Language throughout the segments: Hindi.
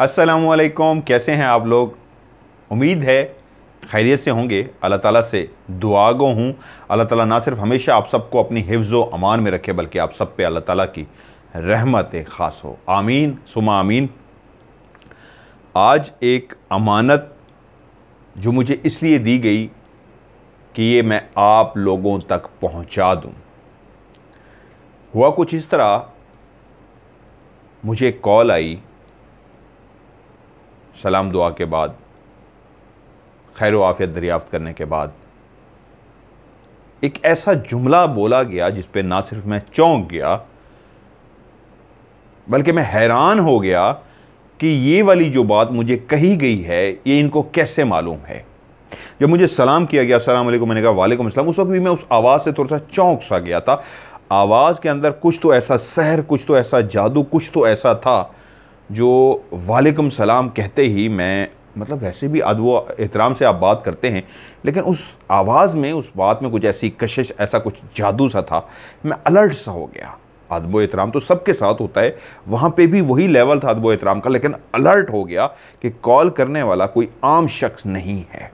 असलकुम कैसे हैं आप लोग उम्मीद है खैरियत से होंगे अल्लाह ताला से दुआ गो हूँ अल्लाह ताला ना सिर्फ हमेशा आप सबको अपनी हिफ्ज़ अमान में रखे बल्कि आप सब पे अल्लाह ताला की रहमत ख़ास हो आमीन सुमा आमीन आज एक अमानत जो मुझे इसलिए दी गई कि ये मैं आप लोगों तक पहुँचा दूँ हुआ कुछ इस तरह मुझे कॉल आई सलाम दुआ के बाद खैर आफियत दरियाफ्त करने के बाद एक ऐसा जुमला बोला गया जिस पे ना सिर्फ मैं चौंक गया बल्कि मैं हैरान हो गया कि ये वाली जो बात मुझे कही गई है ये इनको कैसे मालूम है जब मुझे सलाम किया गया सलाम वालेकुम मैंने कहा वालेकुम अस्सलाम उस वक्त भी मैं उस आवाज़ से थोड़ा सा चौंक सा गया था आवाज़ के अंदर कुछ तो ऐसा सहर कुछ तो ऐसा जादू कुछ तो ऐसा था जो वालेकुम सलाम कहते ही मैं मतलब वैसे भी अदब एहतराम से आप बात करते हैं लेकिन उस आवाज़ में उस बात में कुछ ऐसी कशिश ऐसा कुछ जादू सा था मैं अलर्ट सा हो गया अदब एहतराम तो सबके साथ होता है वहाँ पे भी वही लेवल था अदब एहतराम का लेकिन अलर्ट हो गया कि कॉल करने वाला कोई आम शख्स नहीं है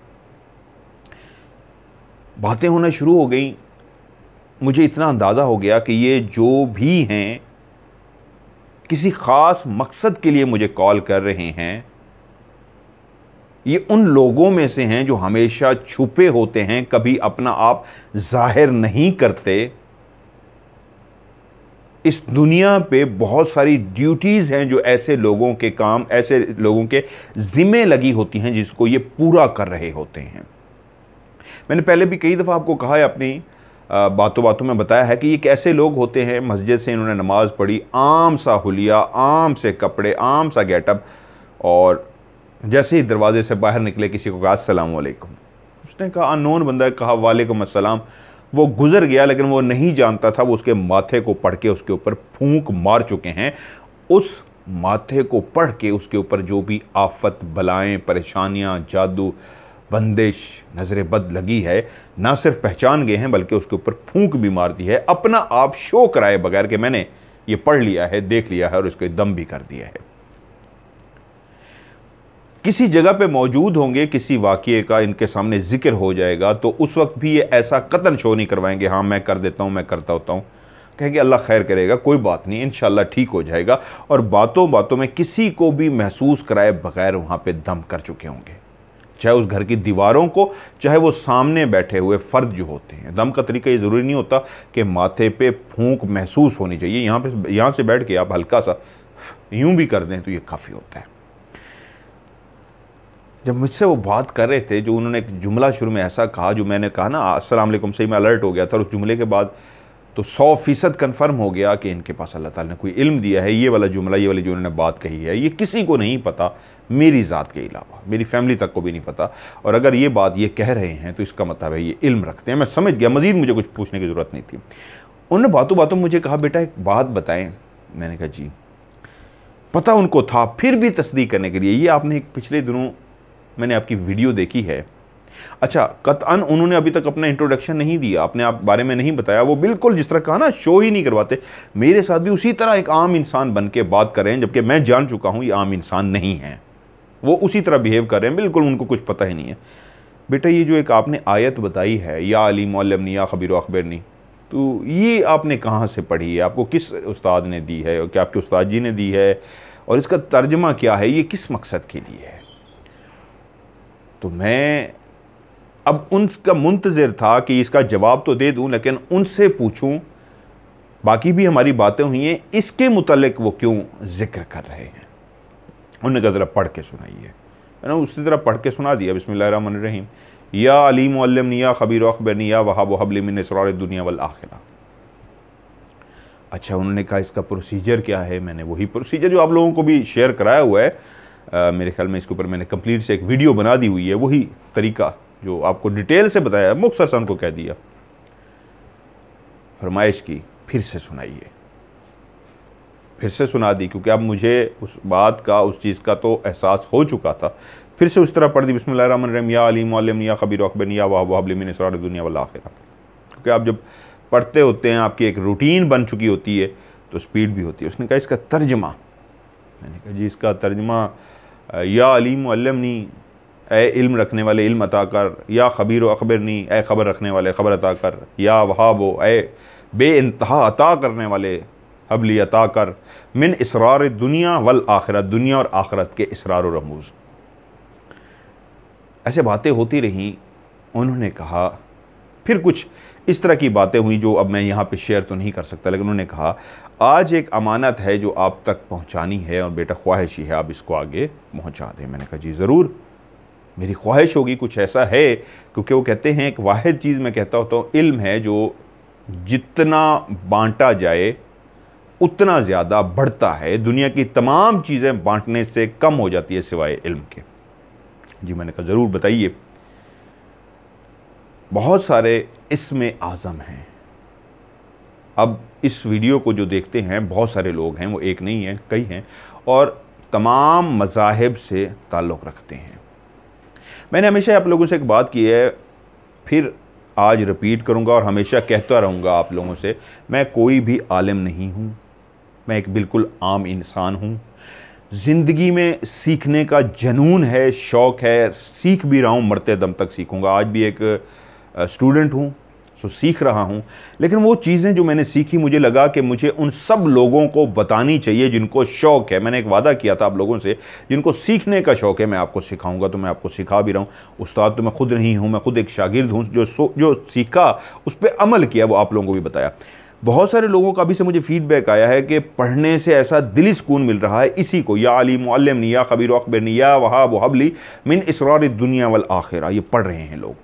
बातें होना शुरू हो गई मुझे इतना अंदाज़ा हो गया कि ये जो भी हैं किसी ख़ास मकसद के लिए मुझे कॉल कर रहे हैं ये उन लोगों में से हैं जो हमेशा छुपे होते हैं कभी अपना आप जाहिर नहीं करते इस दुनिया पे बहुत सारी ड्यूटीज़ हैं जो ऐसे लोगों के काम ऐसे लोगों के ज़िम्मे लगी होती हैं जिसको ये पूरा कर रहे होते हैं मैंने पहले भी कई दफ़ा आपको कहा है अपनी बातों बातों में बताया है कि ये कैसे लोग होते हैं मस्जिद से इन्होंने नमाज़ पढ़ी आम सा हुलिया आम से कपड़े आम सा गेटअप और जैसे ही दरवाजे से बाहर निकले किसी को कहा असलम उसने कहा अनोन बंदा कहा वालेकुम असलम वो गुज़र गया लेकिन वो नहीं जानता था वो उसके माथे को पढ़ के उसके ऊपर फूंक मार चुके हैं उस माथे को पढ़ के उसके ऊपर जो भी आफत बलाएँ परेशानियाँ जादू बंदिश नज़र बद लगी है ना सिर्फ पहचान गए हैं बल्कि उसके ऊपर फूंक भी मार दी है अपना आप शो कराए बगैर कि मैंने ये पढ़ लिया है देख लिया है और उसको दम भी कर दिया है किसी जगह पे मौजूद होंगे किसी वाक्य का इनके सामने जिक्र हो जाएगा तो उस वक्त भी ये ऐसा कतन शो नहीं करवाएंगे हाँ मैं कर देता हूँ मैं करता होता हूँ कहेंगे अल्लाह खैर करेगा कोई बात नहीं इन ठीक हो जाएगा और बातों बातों में किसी को भी महसूस कराए बगैर वहाँ पर दम कर चुके होंगे चाहे उस घर की दीवारों को चाहे वो सामने बैठे हुए फ़र्द जो होते हैं दम का तरीका ये ज़रूरी नहीं होता कि माथे पे फूंक महसूस होनी चाहिए यहाँ पे यहाँ से बैठ के आप हल्का सा यूं भी कर दें तो ये काफ़ी होता है जब मुझसे वो बात कर रहे थे जो उन्होंने एक जुमला शुरू में ऐसा कहा जो मैंने कहा ना असलम से ही मैं अलर्ट हो गया था और उस जुमले के बाद तो सौ फ़ीसद कन्फर्म हो गया कि इनके पास अल्लाह ताला ने कोई इल्म दिया है ये वाला जुमला ये वाली जो इन्होंने बात कही है ये किसी को नहीं पता मेरी ज़ात के अलावा मेरी फैमिली तक को भी नहीं पता और अगर ये बात ये कह रहे हैं तो इसका मतलब है ये इल्म रखते हैं मैं समझ गया मज़ीद मुझे कुछ पूछने की ज़रूरत नहीं थी उन्होंने बातों बातों मुझे कहा बेटा एक बात बताएं मैंने कहा जी पता उनको था फिर भी तस्दीक करने के लिए ये आपने पिछले दिनों मैंने आपकी वीडियो देखी है अच्छा कतअन उन्होंने अभी तक अपना इंट्रोडक्शन नहीं दिया अपने आप बारे में नहीं बताया वो बिल्कुल जिस तरह कहा ना शो ही नहीं करवाते मेरे साथ भी उसी तरह एक आम इंसान बन के बात कर रहे हैं जबकि मैं जान चुका हूँ ये आम इंसान नहीं है वो उसी तरह बिहेव कर रहे हैं बिल्कुल उनको कुछ पता ही नहीं है बेटा ये जो एक आपने आयत बताई है या अली मौलमनी या खबीर अखबरनी तो ये आपने कहाँ से पढ़ी है आपको किस उस्ताद ने दी है क्या आपके उस्ताद जी ने दी है और इसका तर्जमा क्या है ये किस मकसद के लिए है तो मैं अब उनका मुंतज़र था कि इसका जवाब तो दे दूँ लेकिन उनसे पूछूँ बाकी भी हमारी बातें हुई हैं इसके मुतलक वो क्यों जिक्र कर रहे हैं उन्होंने कहा ज़रा पढ़ के सुनाइए है ना उसी तरह पढ़ के सुना दिया बसमिल्लर रहीम या अलीम अलम या खबीर अखबरनिया वहाब वहबलिमिन सरार दुनिया वल आखिरा अच्छा उन्होंने कहा इसका प्रोसीजर क्या है मैंने वही प्रोसीजर जो आप लोगों को भी शेयर कराया हुआ है मेरे ख्याल में इसके ऊपर मैंने कंप्लीट से एक वीडियो बना दी हुई है वही तरीका जो आपको डिटेल से बताया मुख्तर सन को कह दिया फरमाइश की फिर से सुनाइए फिर से सुना दी क्योंकि अब मुझे उस बात का उस चीज़ का तो एहसास हो चुका था फिर से उस तरह पढ़ दी बसमिल या अलीम अलम या कबीर अकबर या वाह दुनिया वाला आखिर क्योंकि आप जब पढ़ते होते हैं आपकी एक रूटीन बन चुकी होती है तो स्पीड भी होती है उसने कहा इसका तर्जमा मैंने कहा जी इसका तर्जमा या अलीम अलमनी ए इल्म रखने वाले इल्म अता कर या खबीर व अखबर नी ए खबर रखने वाले खबर अता कर या व ए बे इंतहा अता करने वाले हबली अता कर मिन इसरार दुनिया वल आखरत दुनिया और आखरत के इसरार रमूज़ ऐसे बातें होती रहीं उन्होंने कहा फिर कुछ इस तरह की बातें हुई जो अब मैं यहाँ पे शेयर तो नहीं कर सकता लेकिन उन्होंने कहा आज एक अमानत है जो आप तक पहुंचानी है और बेटा ख्वाहिश ही है आप इसको आगे पहुंचा दें मैंने कहा जी ज़रूर मेरी ख्वाहिश होगी कुछ ऐसा है क्योंकि वो कहते हैं एक वाद चीज़ मैं कहता होता हूँ तो इल्म है जो जितना बांटा जाए उतना ज़्यादा बढ़ता है दुनिया की तमाम चीज़ें बांटने से कम हो जाती है सिवाय इल्म के जी मैंने कहा ज़रूर बताइए बहुत सारे इसमें आज़म हैं अब इस वीडियो को जो देखते हैं बहुत सारे लोग हैं वो एक नहीं हैं कई हैं और तमाम मजाहब से ताल्लुक़ रखते हैं मैंने हमेशा आप लोगों से एक बात की है फिर आज रिपीट करूँगा और हमेशा कहता रहूँगा आप लोगों से मैं कोई भी आलम नहीं हूँ मैं एक बिल्कुल आम इंसान हूँ ज़िंदगी में सीखने का जनून है शौक़ है सीख भी रहा हूँ मरते दम तक सीखूँगा आज भी एक स्टूडेंट हूँ सो तो सीख रहा हूँ लेकिन वो चीज़ें जो मैंने सीखी मुझे लगा कि मुझे उन सब लोगों को बतानी चाहिए जिनको शौक़ है मैंने एक वादा किया था आप लोगों से जिनको सीखने का शौक़ है मैं आपको सिखाऊंगा तो मैं आपको सिखा भी रहा हूँ उस्ताद तो मैं ख़ुद नहीं हूँ मैं ख़ुद एक शागिर्द हूँ जो जो सीखा उस पर अमल किया वो आप लोगों को भी बताया बहुत सारे लोगों का अभी से मुझे फीडबैक आया है कि पढ़ने से ऐसा दिली सुकून मिल रहा है इसी को या अली मुल्लमनी या खबीर अकबरनी या वहाब वहबली मिन इसरार दुनिया वल आखिरा ये पढ़ रहे हैं लोग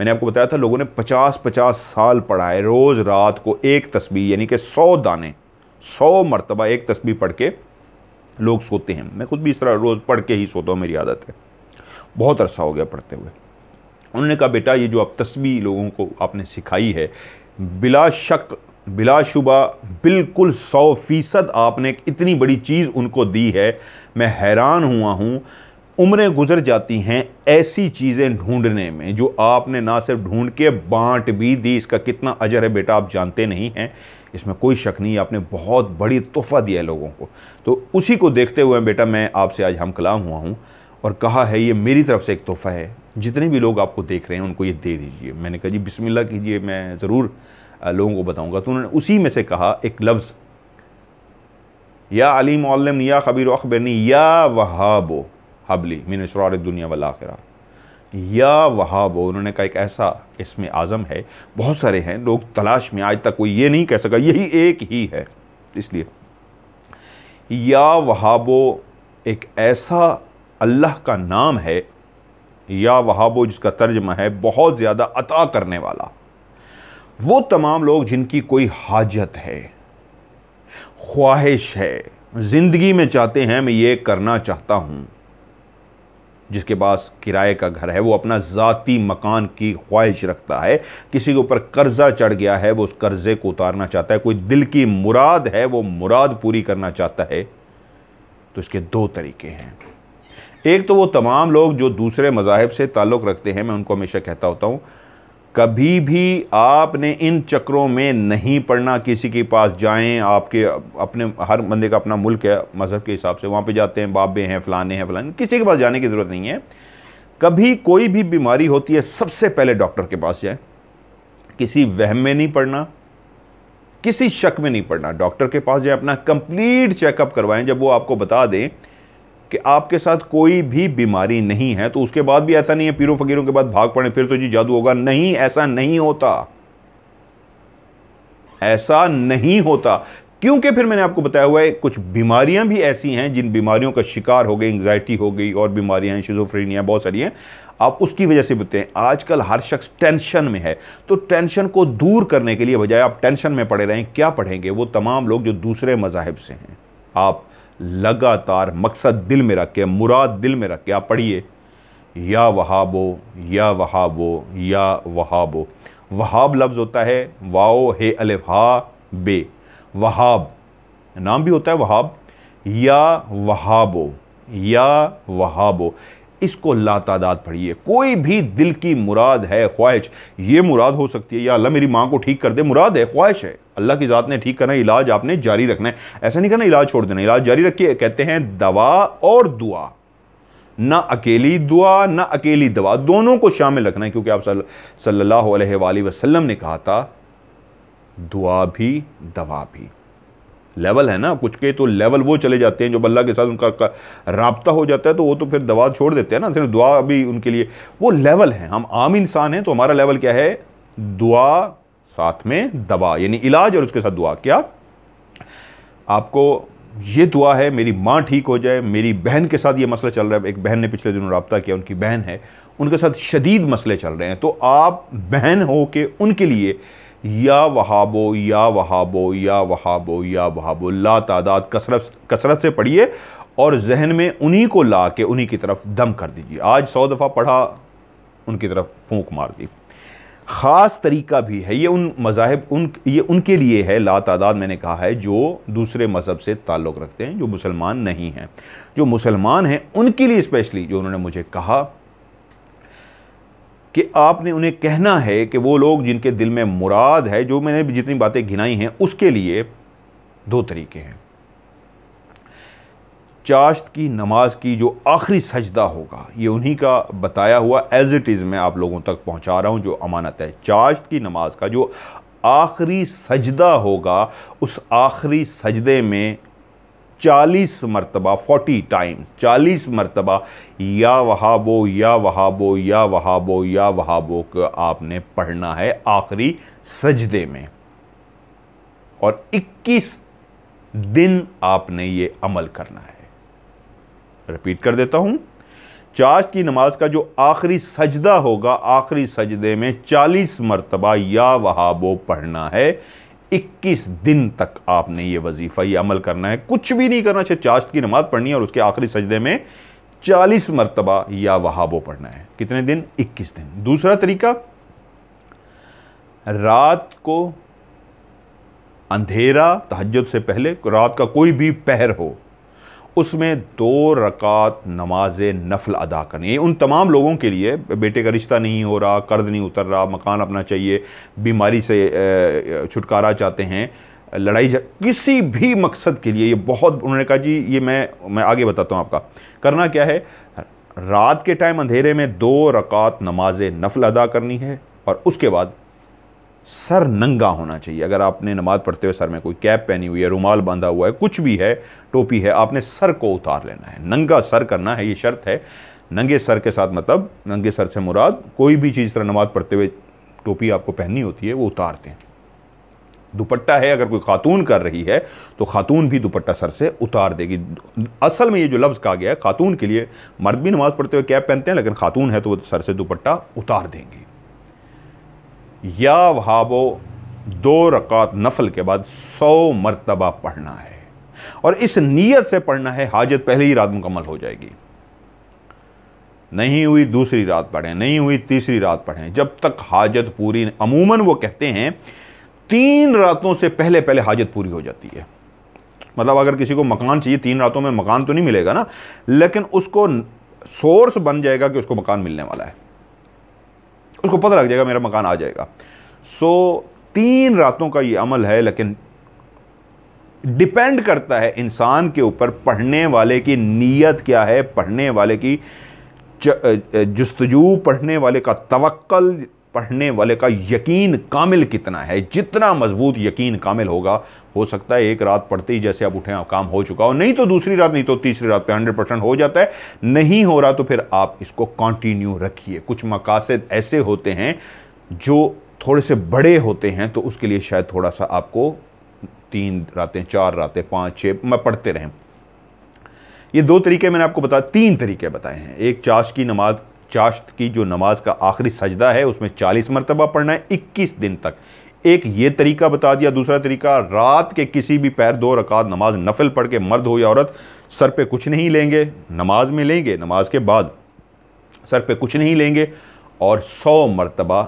मैंने आपको बताया था लोगों ने पचास पचास साल पढ़ा है रोज़ रात को एक तस्बी यानी कि सौ दाने सौ मरतबा एक तस्बी पढ़ के लोग सोते हैं मैं खुद भी इस तरह रोज़ पढ़ के ही सोता हूँ मेरी आदत है बहुत अरसा हो गया पढ़ते हुए उन्होंने कहा बेटा ये जो आप तस्बी लोगों को आपने सिखाई है बिला शक बिलाशुबा बिल्कुल सौ फ़ीसद आपने इतनी बड़ी चीज़ उनको दी है मैं हैरान हुआ हूँ उम्रें गुजर जाती हैं ऐसी चीज़ें ढूंढने में जो आपने ना सिर्फ ढूंढ के बांट भी दी इसका कितना अजर है बेटा आप जानते नहीं हैं इसमें कोई शक नहीं आपने बहुत बड़ी तोहफ़ा दिया है लोगों को तो उसी को देखते हुए बेटा मैं आपसे आज हम कलाम हुआ हूँ और कहा है ये मेरी तरफ से एक तोहफ़ा है जितने भी लोग आपको देख रहे हैं उनको ये दे दीजिए मैंने कहा जी बिस्मिल्लाह कीजिए मैं ज़रूर लोगों को बताऊँगा तो उन्होंने उसी में से कहा एक लफ्ज़ या अलीम या खबीर अखबरनी या वहाबो हबली मीन शरार दुनिया वाल आखिरा या वहाब उन्होंने कहा एक ऐसा इसमें आज़म है बहुत सारे हैं लोग तलाश में आज तक कोई ये नहीं कह सका यही एक ही है इसलिए या वहाबो एक ऐसा अल्लाह का नाम है या वहाबो जिसका तर्जमा है बहुत ज़्यादा अता करने वाला वो तमाम लोग जिनकी कोई हाजत है ख्वाहिश है ज़िंदगी में चाहते हैं मैं ये करना चाहता हूँ जिसके पास किराए का घर है वो अपना ज़ाती मकान की ख्वाहिश रखता है किसी के ऊपर कर्ज़ा चढ़ गया है वो उस कर्ज़े को उतारना चाहता है कोई दिल की मुराद है वो मुराद पूरी करना चाहता है तो इसके दो तरीके हैं एक तो वो तमाम लोग जो दूसरे मज़ाहब से ताल्लुक़ रखते हैं मैं उनको हमेशा कहता होता हूँ कभी भी आपने इन चक्रों में नहीं पढ़ना किसी के पास जाएं आपके अपने हर बंदे का अपना मुल्क है मज़हब के हिसाब से वहाँ पे जाते हैं बाबे हैं फ़लाने हैं फ़लाने किसी के पास जाने की ज़रूरत नहीं है कभी कोई भी बीमारी होती है सबसे पहले डॉक्टर के पास जाएं किसी वहम में नहीं पढ़ना किसी शक में नहीं पढ़ना डॉक्टर के पास जाएँ अपना कंप्लीट चेकअप करवाएँ जब वो आपको बता दें कि आपके साथ कोई भी बीमारी नहीं है तो उसके बाद भी ऐसा नहीं है पीरों फकीरों के बाद भाग पड़े फिर तो जी जादू होगा नहीं ऐसा नहीं होता ऐसा नहीं होता क्योंकि फिर मैंने आपको बताया हुआ है कुछ बीमारियां भी ऐसी हैं जिन बीमारियों का शिकार हो गई एंग्जाइटी हो गई और बीमारियां हैं शिजोफ्रेनिया बहुत सारी हैं आप उसकी वजह से बताएं आजकल हर शख्स टेंशन में है तो टेंशन को दूर करने के लिए बजाय आप टेंशन में पड़े रहें क्या पढ़ेंगे वो तमाम लोग जो दूसरे मजाहब से हैं आप लगातार मकसद दिल में रख के मुराद दिल में रख के आप पढ़िए या वहाबो या वहाबो या वहाबो वहाब लफ्ज़ होता है वाओ हे अलिफ हा बे वहाब नाम भी होता है वहाब या वहाबो या वहाबो इसको ला तादाद पढ़िए कोई भी दिल की मुराद है ख्वाहिश ये मुराद हो सकती है या अल्लाह मेरी माँ को ठीक कर दे मुराद है ख्वाहिश है अल्लाह की ज़ात ने ठीक करना इलाज आपने जारी रखना है ऐसा नहीं करना इलाज छोड़ देना इलाज जारी रखिए कहते हैं दवा और दुआ ना अकेली दुआ ना अकेली दवा दोनों को शामिल रखना है क्योंकि आप सल्लल्लाहु अलैहि वसल्लम ने कहा था दुआ भी दवा भी लेवल है ना कुछ के तो लेवल वो चले जाते हैं जो अल्लाह के साथ उनका रबता हो जाता है तो वो तो फिर दवा छोड़ देते हैं ना सिर्फ दुआ अभी उनके लिए वो लेवल है हम आम इंसान हैं तो हमारा लेवल क्या है दुआ साथ में दवा यानी इलाज और उसके साथ दुआ क्या आपको ये दुआ है मेरी माँ ठीक हो जाए मेरी बहन के साथ ये मसला चल रहा है एक बहन ने पिछले दिनों रबता किया उनकी बहन है उनके साथ शदीद मसले चल रहे हैं तो आप बहन हो के उनके लिए या वहाबो या वहाबो या वहाबो या वहाबो ला तादाद कसरत कसरत से पढ़िए और जहन में उन्हीं को ला के उन्हीं की तरफ दम कर दीजिए आज सौ दफ़ा पढ़ा उनकी तरफ फूंक मार दी ख़ास तरीका भी है ये उन मजाहब उन ये उनके लिए है ला तादाद मैंने कहा है जो दूसरे मज़हब से ताल्लुक़ रखते हैं जो मुसलमान नहीं हैं जो मुसलमान हैं उनके लिए स्पेशली जो उन्होंने मुझे कहा कि आपने उन्हें कहना है कि वो लोग जिनके दिल में मुराद है जो मैंने भी जितनी बातें घिनाई हैं उसके लिए दो तरीके हैं चाश्त की नमाज की जो आखिरी सजदा होगा ये उन्हीं का बताया हुआ एज इट इज़ मैं आप लोगों तक पहुंचा रहा हूं जो अमानत है चाश्त की नमाज का जो आखिरी सजदा होगा उस आखिरी सजदे में चालीस मरतबा फोर्टी टाइम चालीस मरतबा या वहाबो या वहाबो या वहाबो या वहाबो को आपने पढ़ना है आखिरी सजदे में और 21 दिन आपने ये अमल करना है रिपीट कर देता हूं चाश की नमाज का जो आखिरी सजदा होगा आखिरी सजदे में 40 मरतबा या वहाबो पढ़ना है 21 दिन तक आपने ये वजीफ़ा ये अमल करना है कुछ भी नहीं करना चाहिए चाश्त की नमाज़ पढ़नी है और उसके आखिरी सजदे में 40 मरतबा या वहाबो पढ़ना है कितने दिन 21 दिन दूसरा तरीका रात को अंधेरा तहजद से पहले रात का कोई भी पहर हो उसमें दो रकात नमाज नफल अदा करनी उन तमाम लोगों के लिए बेटे का रिश्ता नहीं हो रहा कर्ज नहीं उतर रहा मकान अपना चाहिए बीमारी से छुटकारा चाहते हैं लड़ाई जा किसी भी मकसद के लिए ये बहुत उन्होंने कहा जी ये मैं मैं आगे बताता हूँ आपका करना क्या है रात के टाइम अंधेरे में दो रकात नमाज नफल अदा करनी है और उसके बाद सर नंगा होना चाहिए अगर आपने नमाज़ पढ़ते हुए सर में कोई कैप पहनी हुई है रुमाल बांधा हुआ है कुछ भी है टोपी है आपने सर को उतार लेना है नंगा सर करना है ये शर्त है नंगे सर के साथ मतलब नंगे सर से मुराद कोई भी चीज़ तरह नमाज़ पढ़ते हुए टोपी आपको पहननी होती है वो उतार दें दुपट्टा है अगर कोई खातून कर रही है तो खातून भी दुपट्टा सर से उतार देगी असल में ये जो लफ्ज़ कहा गया है खातून के लिए मर्द भी नमाज़ पढ़ते हुए कैप पहनते हैं लेकिन खातून है तो वो सर से दुपट्टा उतार देंगी या भावो दो रकात नफल के बाद सौ मरतबा पढ़ना है और इस नीयत से पढ़ना है हाजत पहले ही रात मुकम्मल हो जाएगी नहीं हुई दूसरी रात पढ़ें नहीं हुई तीसरी रात पढ़ें जब तक हाजत पूरी अमूमन वो कहते हैं तीन रातों से पहले पहले हाजत पूरी हो जाती है मतलब अगर किसी को मकान चाहिए तीन रातों में मकान तो नहीं मिलेगा ना लेकिन उसको सोर्स बन जाएगा कि उसको मकान मिलने वाला है उसको पता लग जाएगा मेरा मकान आ जाएगा सो तीन रातों का ये अमल है लेकिन डिपेंड करता है इंसान के ऊपर पढ़ने वाले की नीयत क्या है पढ़ने वाले की जस्तजू पढ़ने वाले का तवक्ल पढ़ने वाले का यकीन कामिल कितना है जितना मजबूत यकीन कामिल होगा हो सकता है एक रात पढ़ते ही जैसे आप उठे काम हो चुका हो नहीं तो दूसरी रात नहीं तो तीसरी रात पे हंड्रेड परसेंट हो जाता है नहीं हो रहा तो फिर आप इसको कंटिन्यू रखिए कुछ मकासद ऐसे होते हैं जो थोड़े से बड़े होते हैं तो उसके लिए शायद थोड़ा सा आपको तीन रातें चार रातें पाँच छः मैं पढ़ते रहें ये दो तरीके मैंने आपको बता तीन तरीके बताए हैं एक चाश की नमाज चाश्त की जो नमाज का आखिरी सजदा है उसमें चालीस मरतबा पढ़ना है इक्कीस दिन तक एक ये तरीका बता दिया दूसरा तरीका रात के किसी भी पैर दो रकात नमाज नफल पढ़ के मर्द हो या औरत सर पे कुछ नहीं लेंगे नमाज में लेंगे नमाज के बाद सर पे कुछ नहीं लेंगे और सौ मरतबा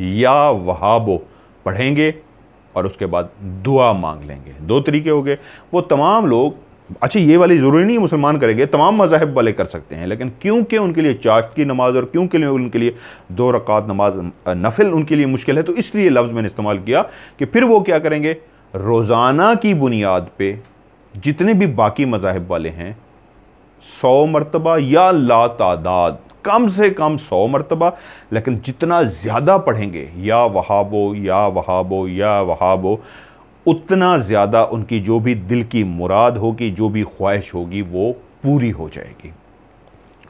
या वहाबो पढ़ेंगे और उसके बाद दुआ मांग लेंगे दो तरीके हो गए वो तमाम लोग अच्छा ये वाली ज़रूरी नहीं मुसलमान करेंगे तमाम मजाहब वाले कर सकते हैं लेकिन क्योंकि उनके लिए चाश्त की नमाज़ और क्योंकि उनके लिए दो रकात नमाज नफिल उनके लिए मुश्किल है तो इसलिए लफ्ज़ मैंने इस्तेमाल किया कि फिर वो क्या करेंगे रोज़ाना की बुनियाद पर जितने भी बाकी मजाहब वाले हैं सौ मरतबा या ला तादाद कम से कम सौ मरतबा लेकिन जितना ज़्यादा पढ़ेंगे या वहाबो या वहाबो या वहाबो उतना ज़्यादा उनकी जो भी दिल की मुराद होगी जो भी ख्वाहिश होगी वो पूरी हो जाएगी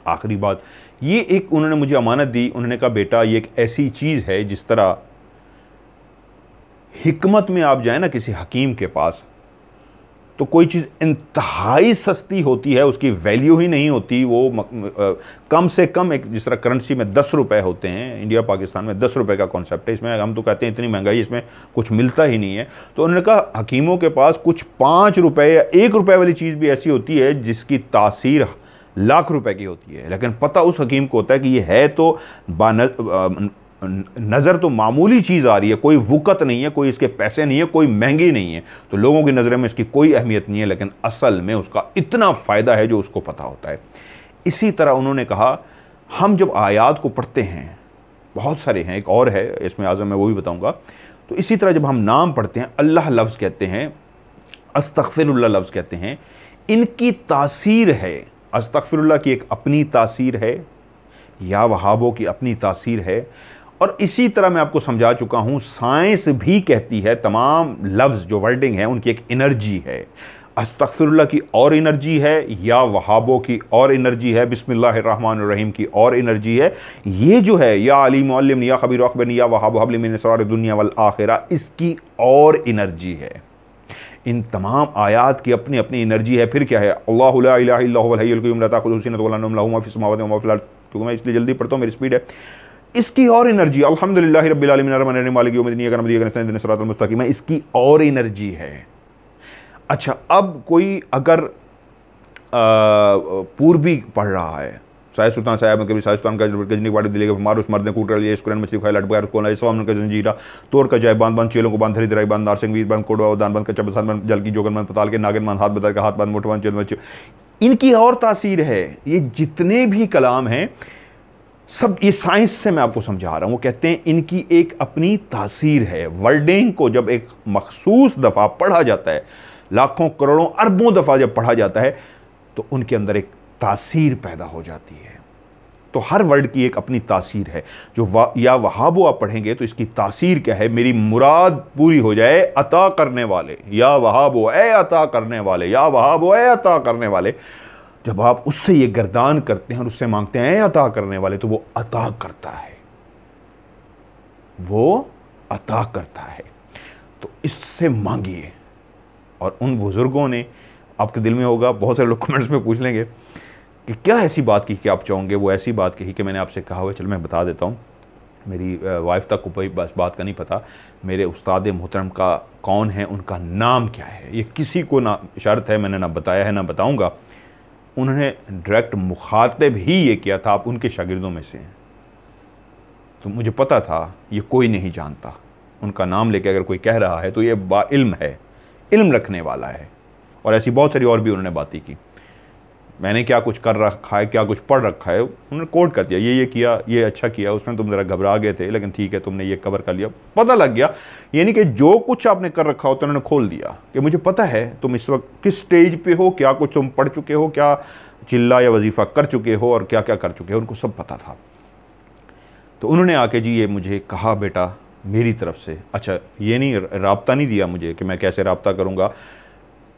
आखिरी बात ये एक उन्होंने मुझे अमानत दी उन्होंने कहा बेटा ये एक ऐसी चीज़ है जिस तरह हिकमत में आप जाए ना किसी हकीम के पास तो कोई चीज़ इंतहाई सस्ती होती है उसकी वैल्यू ही नहीं होती वो आ, कम से कम एक जिस तरह करेंसी में दस रुपए होते हैं इंडिया पाकिस्तान में दस रुपये का कॉन्सेप्ट है इसमें हम तो कहते हैं इतनी महंगाई इसमें कुछ मिलता ही नहीं है तो उन्होंने कहा हकीमों के पास कुछ पाँच रुपये या एक रुपये वाली चीज़ भी ऐसी होती है जिसकी तासीर लाख रुपए की होती है लेकिन पता उस हकीम को होता है कि ये है तो बान नज़र तो मामूली चीज़ आ रही है कोई वक़त नहीं है कोई इसके पैसे नहीं है कोई महंगी नहीं है तो लोगों की नज़र में इसकी कोई अहमियत नहीं है लेकिन असल में उसका इतना फ़ायदा है जो उसको पता होता है इसी तरह उन्होंने कहा हम जब आयात को पढ़ते हैं बहुत सारे हैं एक और है इसमें आज़म मैं वो भी बताऊँगा तो इसी तरह जब हम नाम पढ़ते हैं अल्लाह लफ्ज़ कहते हैं अस्तफ़िरल्ला लफ्ज़ कहते हैं इनकी तासीर है अस्तफ़िरल्ला की एक अपनी तासीर है या वहाबों की अपनी तासीर है और इसी तरह मैं आपको समझा चुका हूँ साइंस भी कहती है तमाम लफ्ज़ जो वर्डिंग है उनकी एक एनर्जी है अस्तफरल्ला की और एनर्जी है या वहाबों की और एनर्जी है बिसमीम की और एनर्जी है ये जो है या अली मल्लम या खबीर अकबर या वहाब दुनिया वाल आखिरा इसकी और एनर्जी है इन तमाम आयात की अपनी अपनी एनर्जी है फिर क्या है अल्लाह इसलिए जल्दी पढ़ता हूँ मेरी स्पीड है इसकी और एनर्जी अलहमदिल्ला में इसकी और एनर्जी है अच्छा अब कोई अगर पूर्वी पढ़ रहा है शायद सुल्तान साहब ने कभी शाह सुल्तान का गजनी वाड़ी दिले मार उस मर्द कूट लिए कुरान मछली खाई लटका उसको इस्लाम का जंजीरा तोड़ का जय बांध बांध चेलों को बांध धरी धराई बांध नारसिंग वीर बांध कोडवा दान बांध का चबसान बांध जल की जोगन बांध पताल के नागिन बांध हाथ बदल के हाथ बांध मोटवान चेल इनकी और तासीर है ये जितने भी कलाम हैं सब ये साइंस से मैं आपको समझा रहा हूँ वो कहते हैं इनकी एक अपनी तासीर है वर्डिंग को जब एक मखसूस दफ़ा पढ़ा जाता है लाखों करोड़ों अरबों दफ़ा जब पढ़ा जाता है तो उनके अंदर एक तासीर पैदा हो जाती है तो हर वर्ड की एक अपनी तासीर है जो वा, या वहाबो आप पढ़ेंगे तो इसकी तासीर क्या है मेरी मुराद पूरी हो जाए अता करने वाले या वहाबो ए अता करने वाले या वहाबो ए अता करने वाले जब आप उससे ये गर्दान करते हैं और उससे मांगते हैं अता करने वाले तो वो अता करता है वो अता करता है तो इससे मांगिए और उन बुज़ुर्गों ने आपके दिल में होगा बहुत सारे लोग कमेंट्स में पूछ लेंगे कि क्या ऐसी बात की कि आप चाहोगे वो ऐसी बात कही कि मैंने आपसे कहा हुआ चल मैं बता देता हूँ मेरी वाइफ तक को कोई बस बात का नहीं पता मेरे उस्ताद मोहतरम का कौन है उनका नाम क्या है ये किसी को ना शर्त है मैंने ना बताया है ना बताऊँगा उन्होंने डायरेक्ट मुखातब ही ये किया था आप उनके शागिर्दों में से हैं तो मुझे पता था ये कोई नहीं जानता उनका नाम लेके अगर कोई कह रहा है तो ये बाम है इल्म रखने वाला है और ऐसी बहुत सारी और भी उन्होंने बातें की मैंने क्या कुछ कर रखा है क्या कुछ पढ़ रखा है उन्होंने कोट कर दिया ये ये किया ये अच्छा किया उसमें तुम ज़रा घबरा गए थे लेकिन ठीक है तुमने ये कवर कर लिया पता लग गया यानी कि जो कुछ आपने कर रखा हो तो उन्होंने खोल दिया कि मुझे पता है तुम इस वक्त किस स्टेज पे हो क्या कुछ तुम पढ़ चुके हो क्या चिल्ला या वजीफ़ा कर चुके हो और क्या क्या कर चुके हो उनको सब पता था तो उन्होंने आके जी ये मुझे कहा बेटा मेरी तरफ से अच्छा ये नहीं रबता नहीं दिया मुझे कि मैं कैसे रबता करूँगा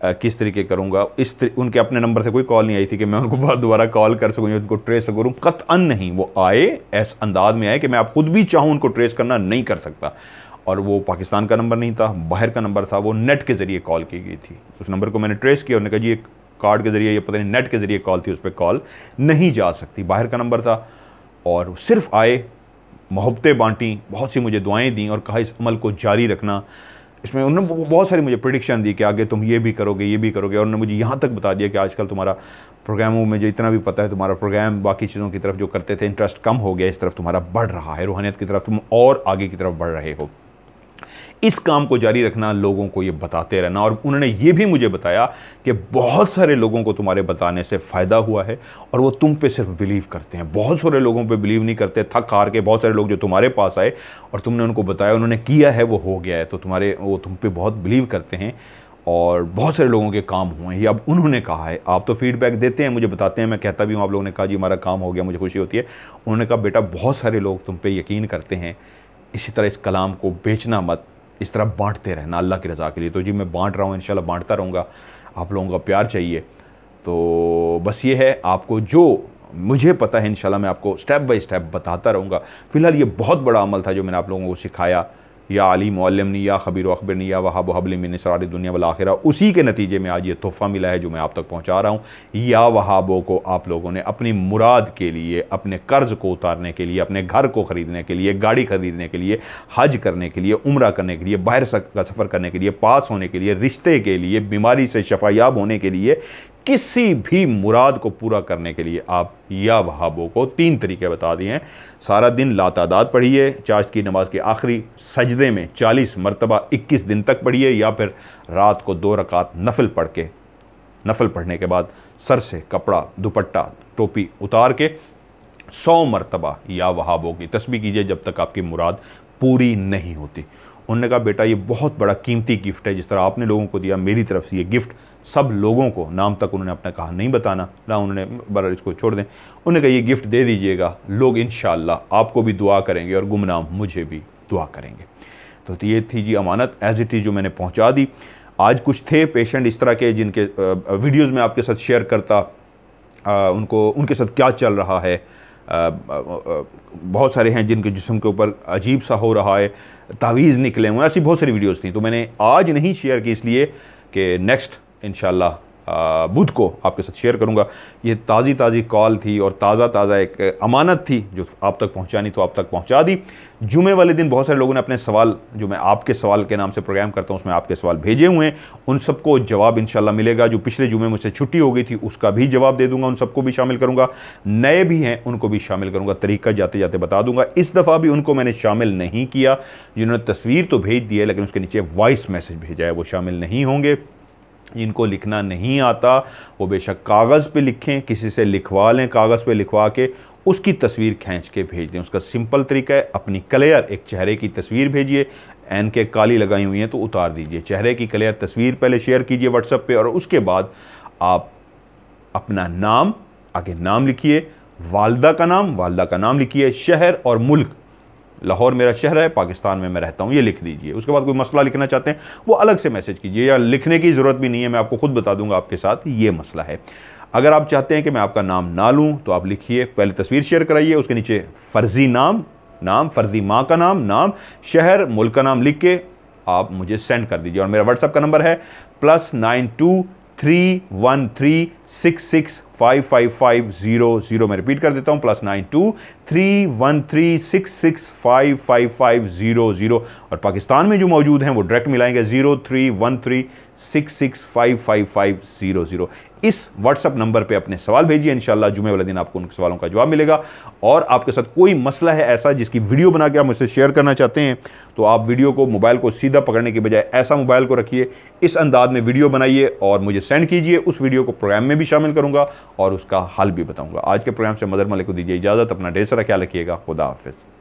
किस तरीके करूँगा इस उनके अपने नंबर से कोई कॉल नहीं आई थी कि मैं उनको बहुत दोबारा कॉल कर सकूँ उनको ट्रेस कत अन नहीं वो आए ऐस अंदाज में आए कि मैं आप खुद भी चाहूँ उनको ट्रेस करना नहीं कर सकता और वो पाकिस्तान का नंबर नहीं था बाहर का नंबर था वो नेट के ज़रिए कॉल की गई थी उस नंबर को मैंने ट्रेस किया उन्होंने कहा जी एक कार्ड के ज़रिए या पता नहीं नेट के ज़रिए कॉल थी उस पर कॉल नहीं जा सकती बाहर का नंबर था और सिर्फ आए मोहब्बतें बांटी बहुत सी मुझे दुआएं दी और कहा इस अमल को जारी रखना इसमें उन्होंने बहुत सारी मुझे प्रडिक्शन दी कि आगे तुम ये भी करोगे ये भी करोगे और उन्होंने मुझे यहाँ तक बता दिया कि आजकल तुम्हारा प्रोग्रामों में जो इतना भी पता है तुम्हारा प्रोग्राम बाकी चीज़ों की तरफ जो करते थे इंटरेस्ट कम हो गया इस तरफ तुम्हारा बढ़ रहा है रूहानियत की तरफ तुम और आगे की तरफ बढ़ रहे हो इस काम को जारी रखना लोगों को ये बताते रहना और उन्होंने ये भी मुझे बताया कि बहुत सारे लोगों को तुम्हारे बताने से फ़ायदा हुआ है और वो तुम पे सिर्फ बिलीव करते हैं बहुत सारे लोगों पे बिलीव नहीं करते थक हार के बहुत सारे लोग जो तुम्हारे पास आए और तुमने उनको बताया उन्होंने किया है वो हो गया है तो तुम्हारे वो तुम पर बहुत बिलीव करते हैं और बहुत सारे लोगों के काम हुए हैं अब उन्होंने कहा है आप तो फीडबैक देते हैं मुझे बताते हैं मैं कहता भी हूँ आप लोगों ने कहा जी हमारा काम हो गया मुझे खुशी होती है उन्होंने कहा बेटा बहुत सारे लोग तुम पे यकीन करते हैं इसी तरह इस कलाम को बेचना मत इस तरह बांटते रहना अल्लाह की रज़ा के लिए तो जी मैं बांट रहा हूँ इन बांटता रहूँगा आप लोगों का प्यार चाहिए तो बस ये है आपको जो मुझे पता है इन मैं आपको स्टेप बाई स्टेप बताता रहूँगा फ़िलहाल ये बहुत बड़ा अमल था जो मैंने आप लोगों को सिखाया या अली नहीं या खबीर नहीं या वहाब हबलिमिन मिन सरार दुनिया वाला आखिरा उसी के नतीजे में आज ये तोहफ़ा मिला है जो मैं आप तक पहुँचा रहा हूँ या वहाबों को आप लोगों ने अपनी मुराद के लिए अपने कर्ज़ को उतारने के लिए अपने घर को ख़रीदने के लिए गाड़ी ख़रीदने के लिए हज करने के लिए उम्र करने के लिए बाहर का सफ़र करने के लिए पास होने के लिए रिश्ते के लिए बीमारी से शफायाब होने के लिए किसी भी मुराद को पूरा करने के लिए आप या वहाबों को तीन तरीके बता दिए हैं सारा दिन लातादाद पढ़िए चाश की नमाज के आखिरी सजदे में 40 मरतबा 21 दिन तक पढ़िए या फिर रात को दो रकात नफल पढ़ के नफल पढ़ने के बाद सर से कपड़ा दुपट्टा टोपी उतार के सौ मरतबा या वहाबों की तस्वीर कीजिए जब तक आपकी मुराद पूरी नहीं होती उन्होंने कहा बेटा ये बहुत बड़ा कीमती गिफ्ट है जिस तरह आपने लोगों को दिया मेरी तरफ से ये गिफ्ट सब लोगों को नाम तक उन्होंने अपना कहा नहीं बताना ना उन्होंने बरा इसको छोड़ दें उन्हें कहा ये गिफ्ट दे दीजिएगा लोग इन आपको भी दुआ करेंगे और गुमनाम मुझे भी दुआ करेंगे तो, तो ये थी जी अमानत एज इट इज़ जो मैंने पहुँचा दी आज कुछ थे पेशेंट इस तरह के जिनके वीडियोज़ में आपके साथ शेयर करता आ, उनको उनके साथ क्या चल रहा है आ, बहुत सारे हैं जिनके जिसम के ऊपर अजीब सा हो रहा है तावीज़ निकले हुए ऐसी बहुत सारी वीडियोज़ थी तो मैंने आज नहीं शेयर की इसलिए कि नेक्स्ट इन बुध को आपके साथ शेयर करूँगा ये ताज़ी ताज़ी कॉल थी और ताज़ा ताज़ा एक अमानत थी जो आप तक पहुँचानी तो आप तक पहुँचा दी जुमे वाले दिन बहुत सारे लोगों ने अपने सवाल जो मैं आपके सवाल के नाम से प्रोग्राम करता हूँ उसमें आपके सवाल भेजे हुए हैं उन सबको जवाब इन मिलेगा जो पिछले जुमे मुझसे छुट्टी हो गई थी उसका भी जवाब दे दूंगा उन सबको भी शामिल करूँगा नए भी हैं उनको भी शामिल करूँगा तरीका जाते जाते बता दूंगा इस दफ़ा भी उनको मैंने शामिल नहीं किया जिन्होंने तस्वीर तो भेज दी है लेकिन उसके नीचे वॉइस मैसेज भेजा है वो शामिल नहीं होंगे इनको लिखना नहीं आता वो बेशक कागज़ पे लिखें किसी से लिखवा लें कागज़ पे लिखवा के उसकी तस्वीर खींच के भेज दें उसका सिंपल तरीका है अपनी कलेयर एक चेहरे की तस्वीर भेजिए एन के काली लगाई हुई हैं तो उतार दीजिए चेहरे की कलेयर तस्वीर पहले शेयर कीजिए व्हाट्सएप पे और उसके बाद आप अपना नाम आगे नाम लिखिए वालदा का नाम वालदा का नाम लिखिए शहर और मुल्क लाहौर मेरा शहर है पाकिस्तान में मैं रहता हूँ ये लिख दीजिए उसके बाद कोई मसला लिखना चाहते हैं वो अलग से मैसेज कीजिए या लिखने की ज़रूरत भी नहीं है मैं आपको खुद बता दूंगा आपके साथ ये मसला है अगर आप चाहते हैं कि मैं आपका नाम ना लूँ तो आप लिखिए पहले तस्वीर शेयर कराइए उसके नीचे फ़र्ज़ी नाम नाम फ़र्ज़ी माँ का नाम नाम शहर मुल्क का नाम लिख के आप मुझे सेंड कर दीजिए और मेरा व्हाट्सअप का नंबर है plus nine two three one three six six five five five zero zero मैं रिपीट कर देता हूँ plus nine two three one three six six five five five zero zero और पाकिस्तान में जो मौजूद हैं वो डायरेक्ट मिलाएंगे zero three one three six six five five five zero zero इस व्हाट्सअप नंबर पे अपने सवाल भेजिए शाला जुमे वाले दिन आपको उन सवालों का जवाब मिलेगा और आपके साथ कोई मसला है ऐसा जिसकी वीडियो बना के आप मुझसे शेयर करना चाहते हैं तो आप वीडियो को मोबाइल को सीधा पकड़ने के बजाय ऐसा मोबाइल को रखिए इस अंदाज में वीडियो बनाइए और मुझे सेंड कीजिए उस वीडियो को प्रोग्राम में भी शामिल करूँगा और उसका हल भी बताऊँगा आज के प्रोग्राम से मदर मलिक को दीजिए इजाज़त अपना ढेर सारा ख्याल रखिएगा खुदा हाफिज़